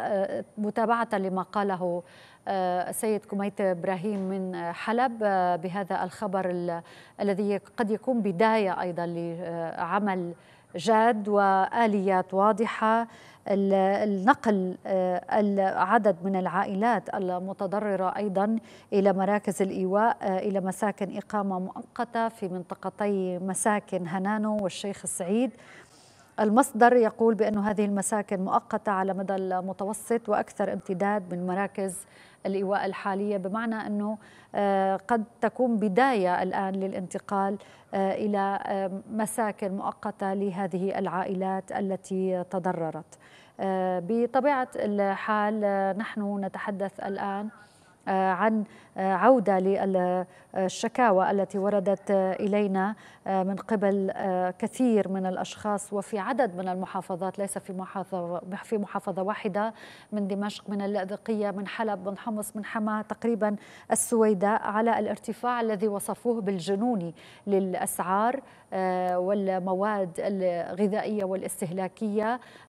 آه، متابعة لما قاله آه، سيد كميت إبراهيم من حلب آه، بهذا الخبر الذي قد يكون بداية أيضا لعمل جاد واليات واضحه النقل العدد من العائلات المتضرره ايضا الى مراكز الايواء الى مساكن اقامه مؤقته في منطقتي مساكن هنانو والشيخ السعيد المصدر يقول بأن هذه المساكن مؤقتة على مدى المتوسط وأكثر امتداد من مراكز الإيواء الحالية بمعنى أنه آه، قد تكون بداية الآن للانتقال آه، إلى آه، مساكن مؤقتة لهذه العائلات التي تضررت بطبيعة الحال نحن نتحدث الآن آه، عن آه، عودة للشكاوى التي وردت آه، إلينا من قبل كثير من الأشخاص وفي عدد من المحافظات ليس في محافظة, في محافظة واحدة من دمشق من اللاذقية من حلب من حمص من حماة تقريبا السويداء على الارتفاع الذي وصفوه بالجنوني للأسعار والمواد الغذائية والاستهلاكية